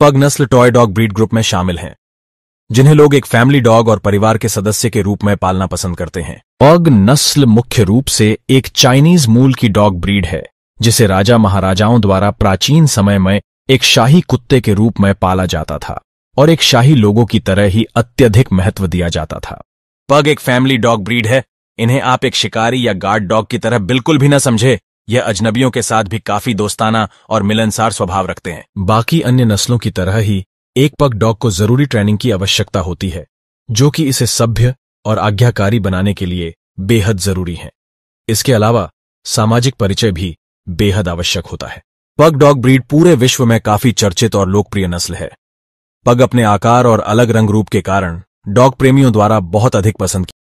पग नस्ल toy dog breed group में शामिल हैं जिन्हें लोग एक फैमिली डॉग और परिवार के सदस्य के रूप में पालना पसंद करते हैं पग नस्ल मुख्य रूप से एक चाइनीज मूल की डॉग ब्रीड है जिसे राजा महाराजाओं द्वारा प्राचीन समय में एक शाही कुत्ते के रूप में पाला जाता था और एक शाही लोगों की तरह ही अत्यधिक महत्व दिया जाता था पग एक फैमिली डॉग ब्रीड है इन्हें आप एक शिकारी या गार्ड डॉग की तरह बिल्कुल भी न समझे यह अजनबियों के साथ भी काफी दोस्ताना और मिलनसार स्वभाव रखते हैं बाकी अन्य नस्लों की तरह ही एक पग डॉग को जरूरी ट्रेनिंग की आवश्यकता होती है जो कि इसे सभ्य और आज्ञाकारी बनाने के लिए बेहद जरूरी है इसके अलावा सामाजिक परिचय भी बेहद आवश्यक होता है पग डॉग ब्रीड पूरे विश्व में काफी चर्चित और लोकप्रिय नस्ल है पग अपने आकार और अलग रंग रूप के कारण डॉग प्रेमियों द्वारा बहुत अधिक पसंद